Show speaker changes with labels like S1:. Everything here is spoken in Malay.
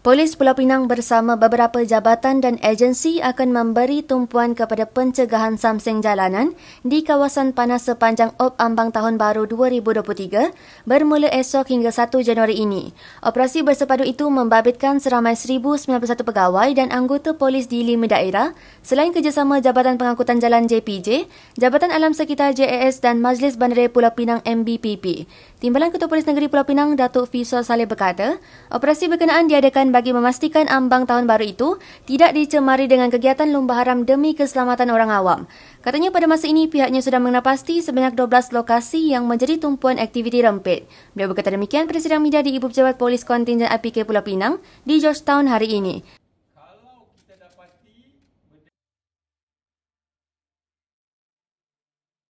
S1: Polis Pulau Pinang bersama beberapa jabatan dan agensi akan memberi tumpuan kepada pencegahan samseng jalanan di kawasan panas sepanjang Op Ambang Tahun Baru 2023 bermula esok hingga 1 Januari ini. Operasi bersepadu itu membabitkan seramai 1,091 pegawai dan anggota polis di lima daerah selain kerjasama Jabatan Pengangkutan Jalan JPJ, Jabatan Alam Sekitar JAS dan Majlis Bandar Pulau Pinang MBPP. Timbalan Ketua Polis Negeri Pulau Pinang, Datuk Fisual Saleh berkata, operasi berkenaan diadakan bagi memastikan ambang tahun baru itu tidak dicemari dengan kegiatan lumba haram demi keselamatan orang awam. Katanya pada masa ini pihaknya sudah mengenapasti sebanyak 12 lokasi yang menjadi tumpuan aktiviti rempit. Beliau berkata demikian pada sidang media di Ibu Pejabat Polis Kontingen APK Pulau Pinang di Georgetown hari ini.